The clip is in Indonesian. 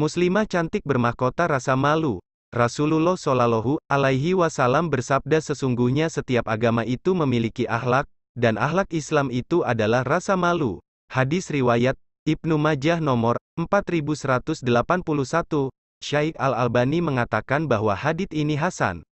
Muslimah cantik bermahkota rasa malu. Rasulullah Shallallahu Alaihi Wasallam bersabda sesungguhnya setiap agama itu memiliki ahlak, dan ahlak Islam itu adalah rasa malu. Hadis riwayat Ibnu Majah nomor 4181. Syaikh Al Albani mengatakan bahwa hadit ini Hasan.